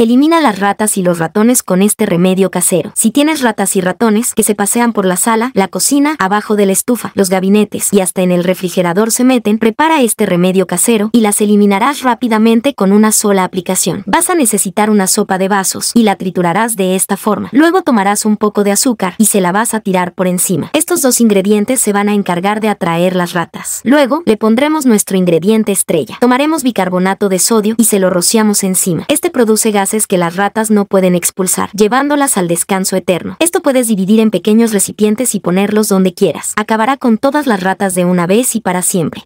Elimina las ratas y los ratones con este remedio casero. Si tienes ratas y ratones que se pasean por la sala, la cocina, abajo de la estufa, los gabinetes y hasta en el refrigerador se meten, prepara este remedio casero y las eliminarás rápidamente con una sola aplicación. Vas a necesitar una sopa de vasos y la triturarás de esta forma. Luego tomarás un poco de azúcar y se la vas a tirar por encima. Estos dos ingredientes se van a encargar de atraer las ratas. Luego le pondremos nuestro ingrediente estrella. Tomaremos bicarbonato de sodio y se lo rociamos encima. Este produce gas que las ratas no pueden expulsar, llevándolas al descanso eterno. Esto puedes dividir en pequeños recipientes y ponerlos donde quieras. Acabará con todas las ratas de una vez y para siempre.